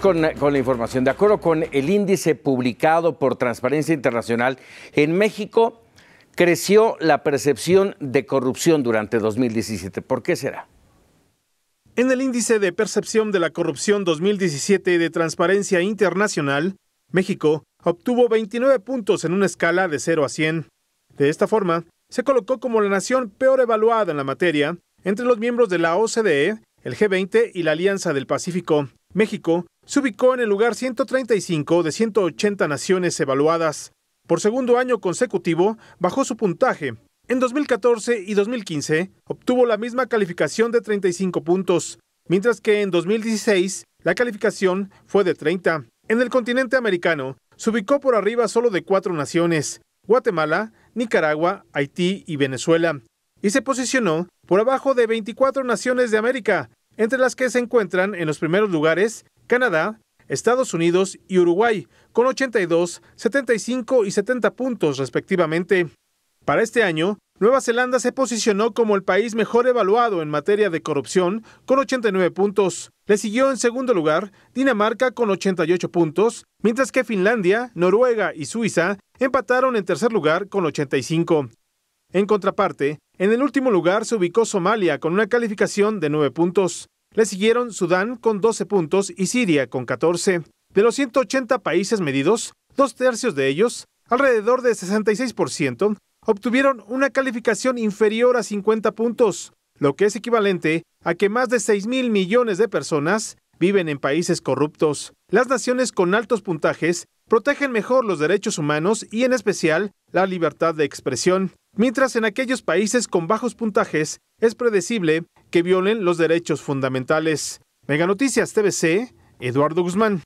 con, con, la información. De acuerdo con el índice publicado por Transparencia Internacional, en México creció la percepción de corrupción durante 2017. ¿Por qué será? En el índice de percepción de la corrupción 2017 de Transparencia Internacional, México obtuvo 29 puntos en una escala de 0 a 100. De esta forma, se colocó como la nación peor evaluada en la materia entre los miembros de la OCDE, el G20 y la Alianza del Pacífico. México se ubicó en el lugar 135 de 180 naciones evaluadas. Por segundo año consecutivo, bajó su puntaje. En 2014 y 2015 obtuvo la misma calificación de 35 puntos, mientras que en 2016 la calificación fue de 30. En el continente americano, se ubicó por arriba solo de cuatro naciones, Guatemala, Nicaragua, Haití y Venezuela, y se posicionó por abajo de 24 naciones de América, entre las que se encuentran en los primeros lugares Canadá, Estados Unidos y Uruguay, con 82, 75 y 70 puntos respectivamente. Para este año, Nueva Zelanda se posicionó como el país mejor evaluado en materia de corrupción, con 89 puntos. Le siguió en segundo lugar Dinamarca con 88 puntos, mientras que Finlandia, Noruega y Suiza empataron en tercer lugar con 85. En contraparte, en el último lugar se ubicó Somalia con una calificación de 9 puntos. Le siguieron Sudán con 12 puntos y Siria con 14. De los 180 países medidos, dos tercios de ellos, alrededor de 66%, obtuvieron una calificación inferior a 50 puntos, lo que es equivalente a que más de 6 mil millones de personas viven en países corruptos. Las naciones con altos puntajes protegen mejor los derechos humanos y en especial la libertad de expresión, mientras en aquellos países con bajos puntajes es predecible que violen los derechos fundamentales. Mega Noticias TVC, Eduardo Guzmán.